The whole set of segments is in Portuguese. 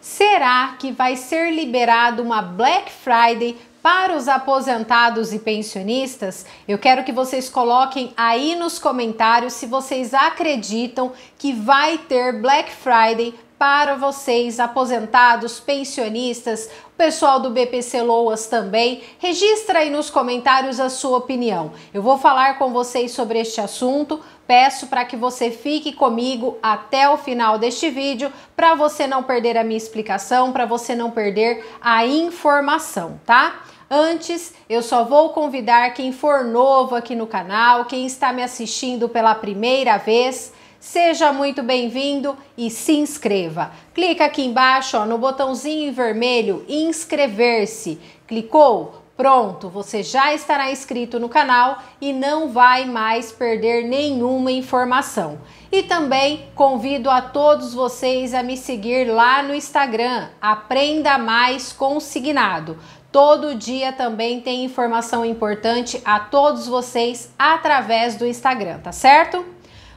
Será que vai ser liberado uma Black Friday para os aposentados e pensionistas? Eu quero que vocês coloquem aí nos comentários se vocês acreditam que vai ter Black Friday para vocês, aposentados, pensionistas, pessoal do BPC Loas também. Registra aí nos comentários a sua opinião. Eu vou falar com vocês sobre este assunto. Peço para que você fique comigo até o final deste vídeo para você não perder a minha explicação, para você não perder a informação, tá? Antes, eu só vou convidar quem for novo aqui no canal, quem está me assistindo pela primeira vez, Seja muito bem-vindo e se inscreva. Clica aqui embaixo ó, no botãozinho vermelho inscrever-se. Clicou? Pronto, você já estará inscrito no canal e não vai mais perder nenhuma informação. E também convido a todos vocês a me seguir lá no Instagram, Aprenda Mais Consignado. Todo dia também tem informação importante a todos vocês através do Instagram, tá certo?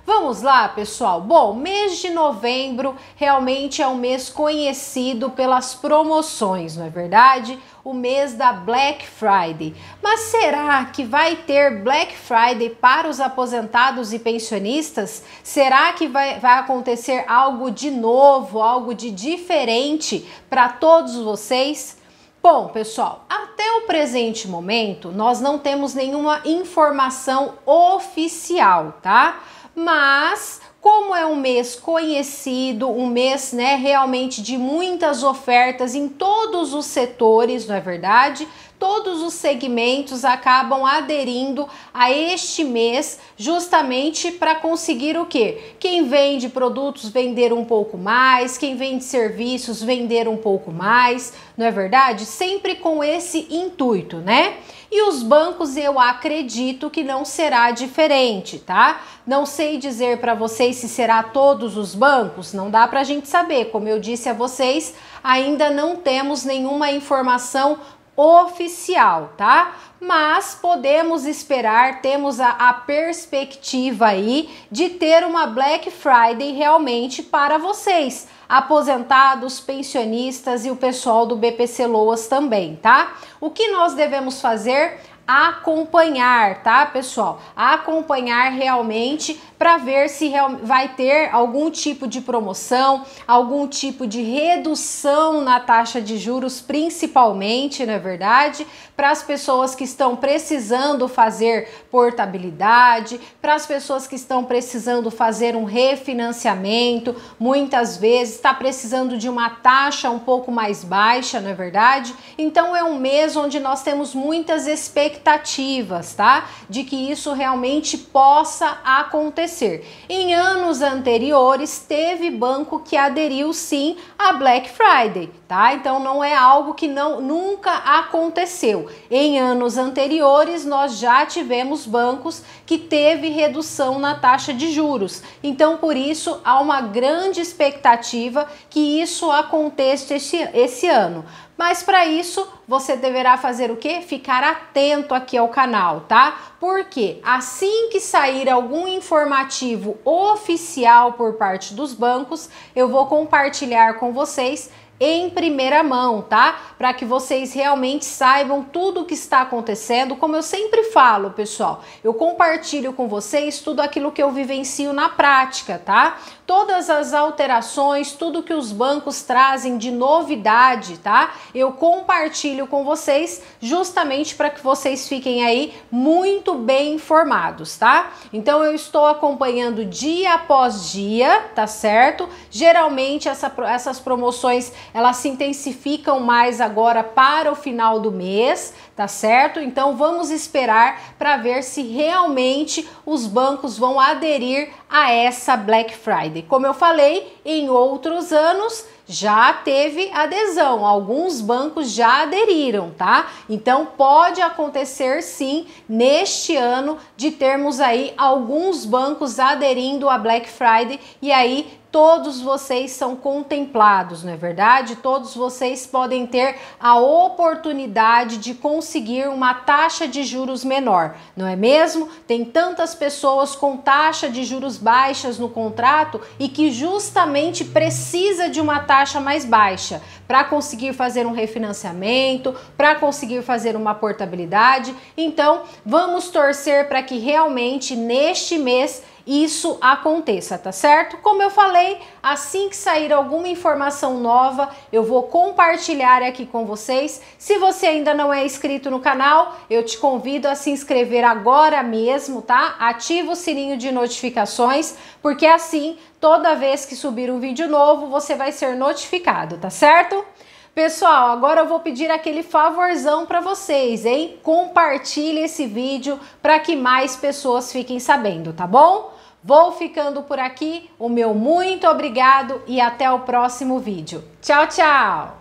Vamos lá, pessoal. Bom, mês de novembro realmente é um mês conhecido pelas promoções, não é verdade? O mês da Black Friday. Mas será que vai ter Black Friday para os aposentados e pensionistas? Será que vai, vai acontecer algo de novo, algo de diferente para todos vocês? Bom, pessoal, até o presente momento nós não temos nenhuma informação oficial, tá? mas como é um mês conhecido, um mês, né, realmente de muitas ofertas em todos os setores, não é verdade? Todos os segmentos acabam aderindo a este mês justamente para conseguir o quê? Quem vende produtos vender um pouco mais, quem vende serviços vender um pouco mais, não é verdade? Sempre com esse intuito, né? E os bancos eu acredito que não será diferente, tá? Não sei dizer para vocês se será todos os bancos, não dá para a gente saber. Como eu disse a vocês, ainda não temos nenhuma informação oficial, tá? Mas podemos esperar, temos a, a, perspectiva aí de ter uma Black Friday realmente para vocês aposentados, pensionistas e o pessoal do BPC Loas também, tá? O que nós devemos fazer? acompanhar, tá, pessoal? Acompanhar realmente para ver se vai ter algum tipo de promoção, algum tipo de redução na taxa de juros, principalmente, não é verdade, para as pessoas que estão precisando fazer portabilidade, para as pessoas que estão precisando fazer um refinanciamento, muitas vezes está precisando de uma taxa um pouco mais baixa, não é verdade? Então é um mês onde nós temos muitas expectativas, tá? De que isso realmente possa acontecer acontecer. Em anos anteriores, teve banco que aderiu sim a Black Friday, tá? Então não é algo que não, nunca aconteceu. Em anos anteriores, nós já tivemos bancos que teve redução na taxa de juros. Então, por isso, há uma grande expectativa que isso aconteça este, esse ano. Mas para isso, você deverá fazer o que? Ficar atento aqui ao canal, tá? Porque assim que sair algum informativo oficial por parte dos bancos, eu vou compartilhar com vocês em primeira mão, tá? Para que vocês realmente saibam tudo o que está acontecendo. Como eu sempre falo, pessoal, eu compartilho com vocês tudo aquilo que eu vivencio na prática, tá? todas as alterações, tudo que os bancos trazem de novidade, tá? Eu compartilho com vocês justamente para que vocês fiquem aí muito bem informados, tá? Então eu estou acompanhando dia após dia, tá certo? Geralmente essa, essas promoções elas se intensificam mais agora para o final do mês, tá certo? Então vamos esperar para ver se realmente os bancos vão aderir a essa Black Friday. Como eu falei, em outros anos já teve adesão, alguns bancos já aderiram, tá? Então pode acontecer sim neste ano de termos aí alguns bancos aderindo a Black Friday e aí todos vocês são contemplados, não é verdade? Todos vocês podem ter a oportunidade de conseguir uma taxa de juros menor, não é mesmo? Tem tantas pessoas com taxa de juros baixas no contrato e que justamente precisa de uma taxa taxa mais baixa para conseguir fazer um refinanciamento, para conseguir fazer uma portabilidade. Então, vamos torcer para que realmente neste mês isso aconteça, tá certo? Como eu falei, assim que sair alguma informação nova, eu vou compartilhar aqui com vocês. Se você ainda não é inscrito no canal, eu te convido a se inscrever agora mesmo, tá? Ativa o sininho de notificações, porque assim, toda vez que subir um vídeo novo, você vai ser notificado, tá certo? Pessoal, agora eu vou pedir aquele favorzão para vocês, hein? Compartilhe esse vídeo para que mais pessoas fiquem sabendo, tá bom? Vou ficando por aqui. O meu muito obrigado e até o próximo vídeo. Tchau, tchau!